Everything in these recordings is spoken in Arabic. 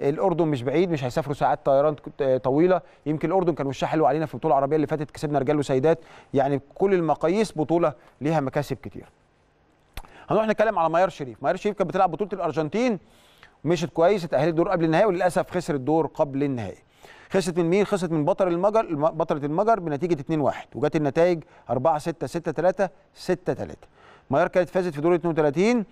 الاردن مش بعيد مش هيسافروا ساعات طيران طويله يمكن الاردن كان وشها حلو علينا في البطوله العربيه اللي فاتت كسبنا رجال وسيدات يعني كل المقاييس بطوله ليها مكاسب كتير هنروح نتكلم على ميار شريف ميار شريف كانت بتلعب بطوله الارجنتين مشت كويس اتاهلت دور قبل النهائي وللاسف خسرت دور قبل النهائي خسرت من مين خسرت من بطل المجر بطله المجر بنتيجه 2-1 وجت النتائج 4 6 6 3 6 3 ميار كانت فازت في دور 32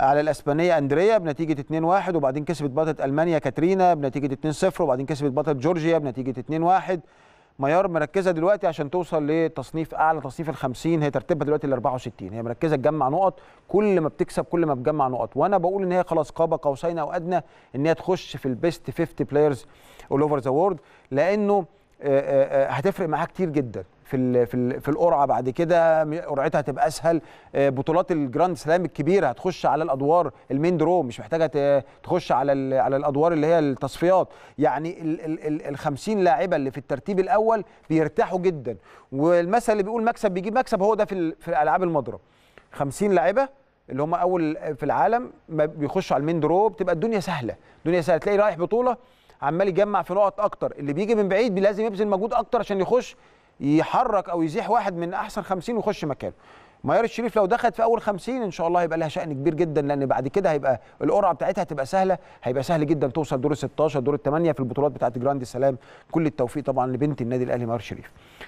على الاسبانيه اندريا بنتيجه 2-1 وبعدين كسبت بطله المانيا كاترينا بنتيجه 2-0 وبعدين كسبت بطله جورجيا بنتيجه 2-1 ميار مركزه دلوقتي عشان توصل لتصنيف اعلى تصنيف ال 50 هي ترتيبها دلوقتي ال 64 هي مركزه تجمع نقط كل ما بتكسب كل ما بتجمع نقط وانا بقول ان هي خلاص قاب قوسين او ادنى ان هي تخش في البيست 50 بلايرز اول اوفر ذا وورلد لانه آه، آه، آه، هتفرق معاها كتير جدا في في في القرعه بعد كده قرعتها هتبقى اسهل آه، بطولات الجراند سلام الكبيره هتخش على الادوار المين درو مش محتاجه تخش على على الادوار اللي هي التصفيات يعني ال 50 لاعبه اللي في الترتيب الاول بيرتاحوا جدا والمثل اللي بيقول مكسب بيجيب مكسب هو ده في في العاب المضرب 50 لاعبه اللي هم اول في العالم ما بيخشوا على المين درو بتبقى الدنيا سهله الدنيا سهله تلاقي رايح بطوله عمال يجمع في نقط اكتر اللي بيجي من بعيد لازم يبذل مجهود اكتر عشان يخش يحرك او يزيح واحد من احسن 50 ويخش مكانه ميار الشريف لو دخلت في اول 50 ان شاء الله هيبقى لها شأن كبير جدا لان بعد كده هيبقى القرعه بتاعتها هتبقى سهله هيبقى سهل جدا توصل دور 16 دور 8 في البطولات بتاعه جراند سلام كل التوفيق طبعا لبنت النادي الاهلي ميار الشريف